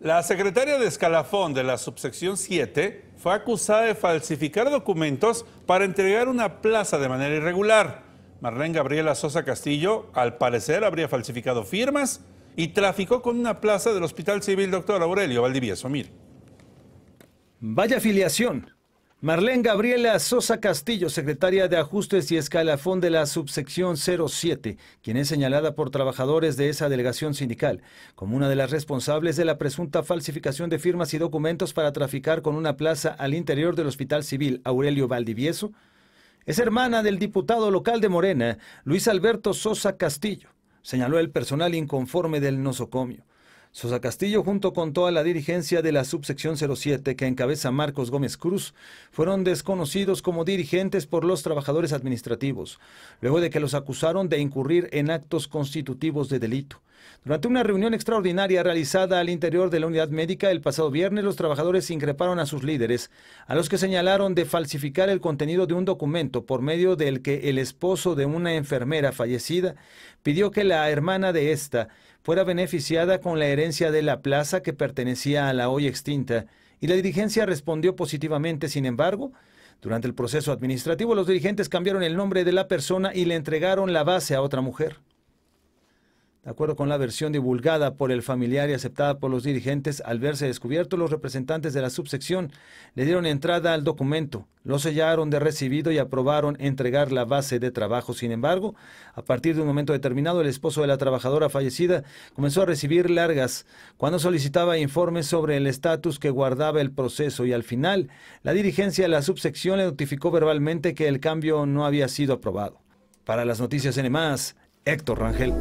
La secretaria de escalafón de la subsección 7 fue acusada de falsificar documentos para entregar una plaza de manera irregular. Marlene Gabriela Sosa Castillo, al parecer, habría falsificado firmas y traficó con una plaza del Hospital Civil Doctor Aurelio Valdivieso. Mire. Vaya filiación. Marlene Gabriela Sosa Castillo, secretaria de Ajustes y Escalafón de la subsección 07, quien es señalada por trabajadores de esa delegación sindical como una de las responsables de la presunta falsificación de firmas y documentos para traficar con una plaza al interior del Hospital Civil Aurelio Valdivieso, es hermana del diputado local de Morena, Luis Alberto Sosa Castillo, señaló el personal inconforme del nosocomio. Sosa Castillo, junto con toda la dirigencia de la subsección 07 que encabeza Marcos Gómez Cruz, fueron desconocidos como dirigentes por los trabajadores administrativos, luego de que los acusaron de incurrir en actos constitutivos de delito. Durante una reunión extraordinaria realizada al interior de la unidad médica el pasado viernes, los trabajadores increparon a sus líderes, a los que señalaron de falsificar el contenido de un documento por medio del que el esposo de una enfermera fallecida pidió que la hermana de esta fuera beneficiada con la herencia de la plaza que pertenecía a la hoy extinta, y la dirigencia respondió positivamente. Sin embargo, durante el proceso administrativo, los dirigentes cambiaron el nombre de la persona y le entregaron la base a otra mujer. De acuerdo con la versión divulgada por el familiar y aceptada por los dirigentes, al verse descubierto, los representantes de la subsección le dieron entrada al documento, lo sellaron de recibido y aprobaron entregar la base de trabajo. Sin embargo, a partir de un momento determinado, el esposo de la trabajadora fallecida comenzó a recibir largas cuando solicitaba informes sobre el estatus que guardaba el proceso y al final, la dirigencia de la subsección le notificó verbalmente que el cambio no había sido aprobado. Para las noticias N+, Héctor Rangel.